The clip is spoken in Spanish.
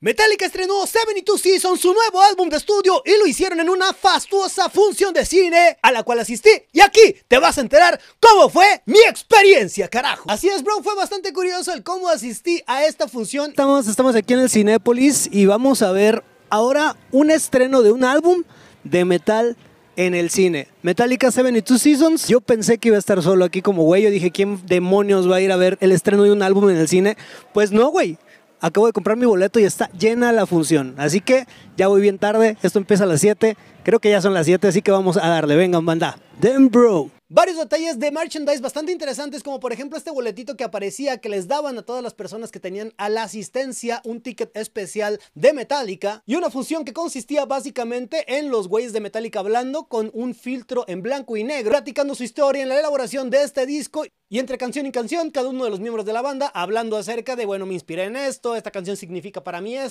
Metallica estrenó 72 Seasons, su nuevo álbum de estudio, y lo hicieron en una fastuosa función de cine a la cual asistí. Y aquí te vas a enterar cómo fue mi experiencia, carajo. Así es, bro, fue bastante curioso el cómo asistí a esta función. Estamos, estamos aquí en el Cinépolis y vamos a ver ahora un estreno de un álbum de metal en el cine. Metallica 72 Seasons. Yo pensé que iba a estar solo aquí como güey. Yo dije, ¿quién demonios va a ir a ver el estreno de un álbum en el cine? Pues no, güey acabo de comprar mi boleto y está llena la función. Así que ya voy bien tarde, esto empieza a las 7, creo que ya son las 7, así que vamos a darle, Venga, banda. Dem Bro. Varios detalles de merchandise bastante interesantes, como por ejemplo este boletito que aparecía que les daban a todas las personas que tenían a la asistencia un ticket especial de Metallica y una función que consistía básicamente en los güeyes de Metallica hablando con un filtro en blanco y negro, platicando su historia en la elaboración de este disco y entre canción y canción cada uno de los miembros de la banda hablando acerca de, bueno, me inspiré en esto, esta canción significa para mí esto